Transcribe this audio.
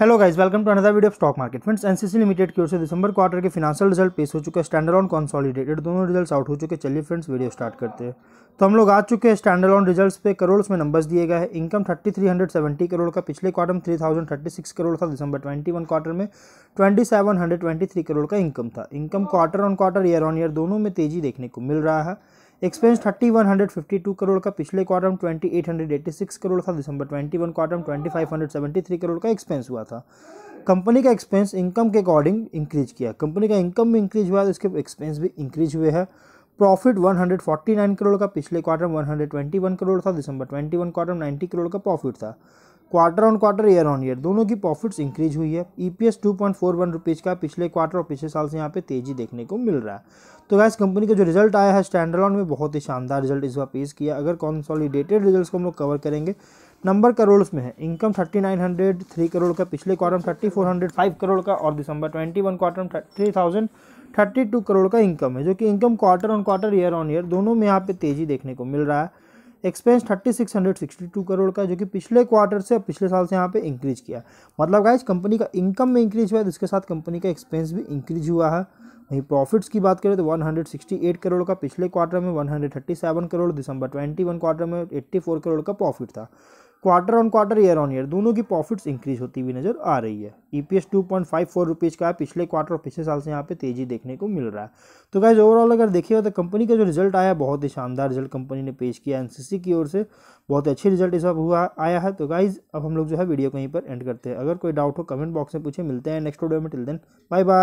hello guys welcome to another video of stock market friends NCC limited की ओर से December quarter के financial result पेश हो चुके हैं स्टैंडर्ड ऑन कॉन्सॉलिडेटेड दोनों रिजल्ट्स आउट हो चुके चलिए फ्रेंड्स वीडियो स्टार्ट करते हैं तो हम लोग आ चुके हैं स्टैंडर्ड ऑन रिजल्ट्स पे करोड़ में नंबर्स दिए गए हैं इनकम थर्टी करोड़ का पिछले क्वार्टर में 3036 करोड़ था दिसंबर ट्वेंटी क्वार्टर में ट्वेंटी करोड़ का इनकम था income quarter on quarter year on year दोनों में तेजी देखने को मिल रहा है expense thirty one hundred fifty two crore का पिछले क्वार्टर में twenty eight hundred eighty six crore था दिसंबर ट्वेंटी वन क्वार्टर में twenty five hundred seventy three crore का एक्सपेंस हुआ था कंपनी का एक्सपेंस इनकम के अकॉर्डिंग इंक्रीज किया कंपनी का इनकम भी इंक्रीज हुआ है उसके एक्सपेंस भी इंक्रीज हुए हैं profit one hundred forty nine crore का पिछले quarter hundred twenty one crore था December twenty one quarter ninety crore का प्रॉफिट था quarter on quarter year on year दोनों की प्रॉफिट्स इंक्रीज हुई है E P S two point four one rupees का पिछले क्वार्टर और पिछले साल से यहाँ पे तेज़ी देखने को मिल रहा है तो गैस कंपनी का जो रिजल्ट आया है ऑन में बहुत ही शानदार रिजल्ट इस बार पेश किया अगर कॉन्सॉलिडेटेड रिजल्ट को हम लोग कवर करेंगे नंबर करोड़ में है income thirty nine hundred three crore का पिछले क्वार्टर में thirty four hundred five crore का और December twenty one quarter three thousand thirty two crore का इनकम है जो कि income quarter on quarter year on year दोनों में यहाँ पे तेज़ी देखने को मिल रहा है expense thirty six hundred sixty two crore का जो कि पिछले क्वार्टर से पिछले साल से यहाँ पे इंक्रीज किया मतलब गाइज कंपनी का इनकम में इंक्रीज हुआ है तो इसके साथ कंपनी का एक्सपेंस भी इंक्रीज हुआ है वहीं प्रॉफिट्स की बात करें तो 168 करोड़ का पिछले क्वार्टर में 137 करोड़ दिसंबर 21 क्वार्टर में 84 करोड़ का प्रॉफिट था quarter on quarter year on year दोनों की प्रॉफिट्स इंक्रीज होती हुई नजर आ रही है ईपीएस 2.54 रुपीज़ का है पिछले क्वार्टर और पिछले साल से यहाँ पे तेजी देखने को मिल रहा है तो गाइज ओवरऑल अगर देखिएगा तो कंपनी का जो रिजल्ट आया बहुत ही शानदार रिजल्ट कंपनी ने पेश किया एनसीसी की ओर से बहुत अच्छे रिजल्ट इस हुआ आया है तो गाइज अब हम लोग जो है वीडियो को यहीं पर एंड करते हैं अगर कोई डाउट हो कमेंट बॉक्स में पूछे मिलते हैं नेक्स्ट वीडियो में टिल देन बाय बाय